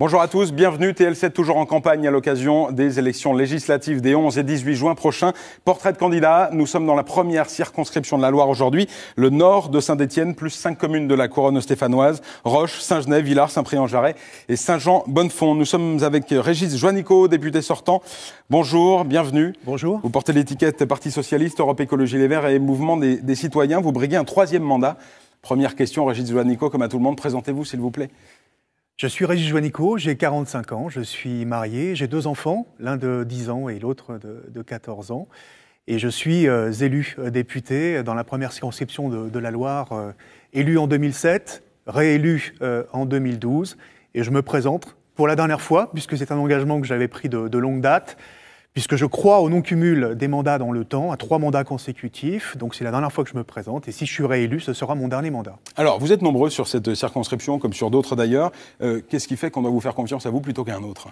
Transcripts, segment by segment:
Bonjour à tous, bienvenue TL7 toujours en campagne à l'occasion des élections législatives des 11 et 18 juin prochains. Portrait de candidat, nous sommes dans la première circonscription de la Loire aujourd'hui, le nord de Saint-Étienne plus cinq communes de la couronne stéphanoise, Roche, Saint-Genève, Villars, saint pré jarret et Saint-Jean-Bonnefond. Nous sommes avec Régis Joannico, député sortant. Bonjour, bienvenue. Bonjour. Vous portez l'étiquette Parti socialiste, Europe écologie les Verts et Mouvement des, citoyens. Vous briguez un troisième mandat. Première question, Régis Joannico, comme à tout le monde, présentez-vous s'il vous plaît. Je suis Régis Joannico, j'ai 45 ans, je suis marié, j'ai deux enfants, l'un de 10 ans et l'autre de, 14 ans. Et je suis euh, élu euh, député dans la première circonscription de, la Loire, euh, élu en 2007, réélu en 2012. Et je me présente pour la dernière fois, puisque c'est un engagement que j'avais pris de longue date puisque je crois au non-cumul des mandats dans le temps, à trois mandats consécutifs. Donc c'est la dernière fois que je me présente, et si je suis réélu, ce sera mon dernier mandat. Alors, vous êtes nombreux sur cette circonscription, comme sur d'autres d'ailleurs. Euh, qu'est-ce qui fait qu'on doit vous faire confiance à vous plutôt qu'à un autre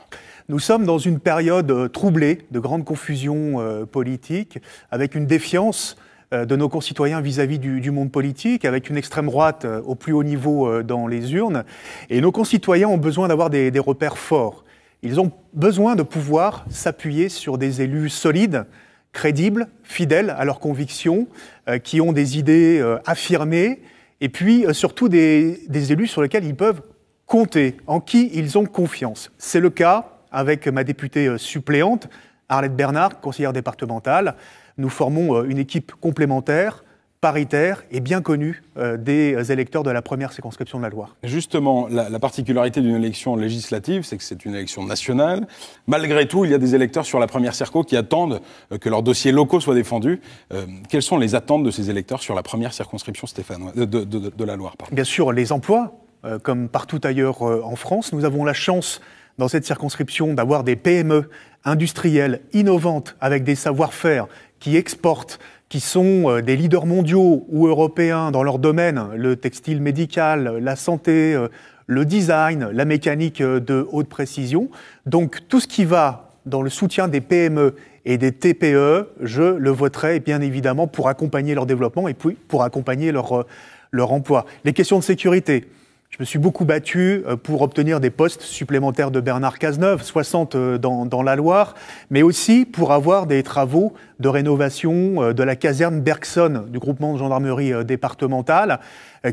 Nous sommes dans une période euh, troublée, de grande confusion euh, politique, avec une défiance de nos concitoyens vis-à-vis du, monde politique, avec une extrême droite au plus haut niveau dans les urnes. Et nos concitoyens ont besoin d'avoir des repères forts. Ils ont besoin de pouvoir s'appuyer sur des élus solides, crédibles, fidèles à leurs convictions, euh, qui ont des idées euh, affirmées, et puis euh, surtout des, des, élus sur lesquels ils peuvent compter, en qui ils ont confiance. C'est le cas avec ma députée suppléante, Arlette Bernard, conseillère départementale. Nous formons une équipe complémentaire paritaire et bien connu euh, des euh, électeurs de la première circonscription de la Loire. Justement, la, particularité d'une élection législative, c'est que c'est une élection nationale. Malgré tout, il y a des électeurs sur la première circo qui attendent euh, que leurs dossiers locaux soient défendus. quelles sont les attentes de ces électeurs sur la première circonscription Stéphane, de, la Loire Bien sûr, les emplois, comme partout ailleurs en France. Nous avons la chance dans cette circonscription d'avoir des PME industrielles innovantes avec des savoir-faire qui exportent qui sont euh, des leaders mondiaux ou européens dans leur domaine, le textile médical, la santé, euh, le design, la mécanique euh, de haute précision. Donc tout ce qui va dans le soutien des PME et des TPE, je le voterai bien évidemment pour accompagner leur développement et puis pour accompagner leur, leur emploi. Les questions de sécurité, je me suis beaucoup battu euh, pour obtenir des postes supplémentaires de Bernard Cazeneuve, 60 euh, dans, la Loire, mais aussi pour avoir des travaux de rénovation euh, de la caserne Bergson du groupement de gendarmerie départementale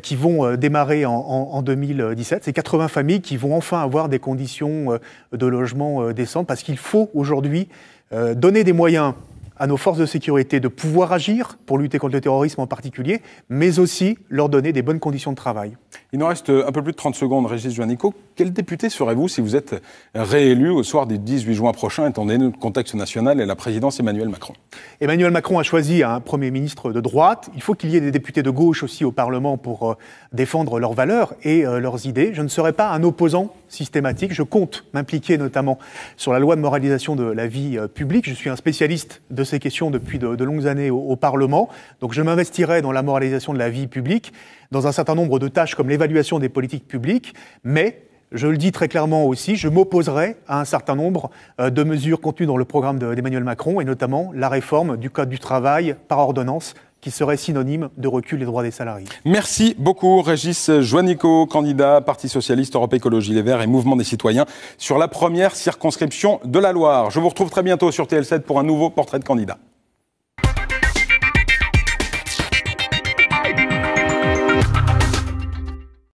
qui vont démarrer en, en 2017. C'est 80 familles qui vont enfin avoir des conditions de logement décentes parce qu'il faut aujourd'hui donner des moyens à nos forces de sécurité de pouvoir agir pour lutter contre le terrorisme en particulier, mais aussi leur donner des bonnes conditions de travail. Il nous reste un peu plus de 30 secondes, Régis Juanico. Quel député serez-vous si vous êtes réélu au soir du 18 juin prochain, étant donné le contexte national et la présidence Emmanuel Macron Emmanuel Macron a choisi un Premier ministre de droite. Il faut qu'il y ait des députés de gauche aussi au Parlement pour euh, défendre leurs valeurs et euh, leurs idées. Je ne serai pas un opposant systématique. Je compte m'impliquer notamment sur la loi de moralisation de la vie euh, publique. Je suis un spécialiste de ces questions depuis de, longues années au, au, Parlement. Donc je m'investirai dans la moralisation de la vie publique, dans un certain nombre de tâches comme l'évaluation des politiques publiques. Mais je le dis très clairement aussi, je m'opposerai à un certain nombre euh, de mesures contenues dans le programme d'Emmanuel Macron, et notamment la réforme du Code du travail par ordonnance qui serait synonyme de recul des droits des salariés. Merci beaucoup Régis Joannico, candidat Parti Socialiste, Europe Écologie Les Verts et Mouvement des Citoyens sur la première circonscription de la Loire. Je vous retrouve très bientôt sur TL7 pour un nouveau portrait de candidat.